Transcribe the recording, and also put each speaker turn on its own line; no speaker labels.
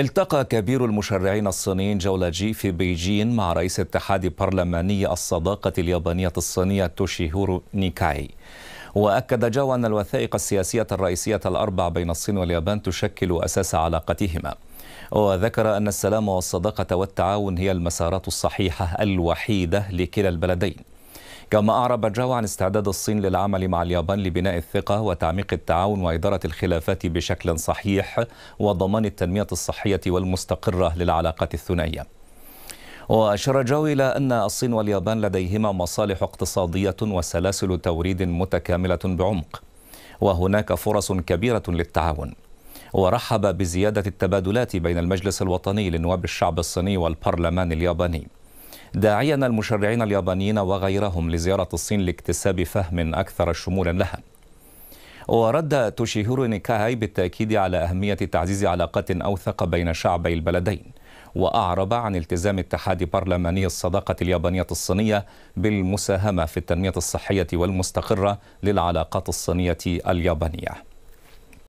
التقى كبير المشرعين الصينيين جولا جي في بيجين مع رئيس اتحاد برلماني الصداقة اليابانية الصينية توشيهورو نيكاي وأكد جاو أن الوثائق السياسية الرئيسية الأربع بين الصين واليابان تشكل أساس علاقتهما وذكر أن السلام والصداقة والتعاون هي المسارات الصحيحة الوحيدة لكلا البلدين كما أعرب جو عن استعداد الصين للعمل مع اليابان لبناء الثقة وتعميق التعاون وإدارة الخلافات بشكل صحيح وضمان التنمية الصحية والمستقرة للعلاقات الثنائية وأشار جو إلى أن الصين واليابان لديهما مصالح اقتصادية وسلاسل توريد متكاملة بعمق وهناك فرص كبيرة للتعاون ورحب بزيادة التبادلات بين المجلس الوطني لنواب الشعب الصيني والبرلمان الياباني داعيا المشرعين اليابانيين وغيرهم لزيارة الصين لاكتساب فهم أكثر شمولا لها ورد توشيهيرو نيكاهاي بالتأكيد على أهمية تعزيز علاقات أوثق بين شعبي البلدين وأعرب عن التزام اتحاد برلماني الصداقة اليابانية الصينية بالمساهمة في التنمية الصحية والمستقرة للعلاقات الصينية اليابانية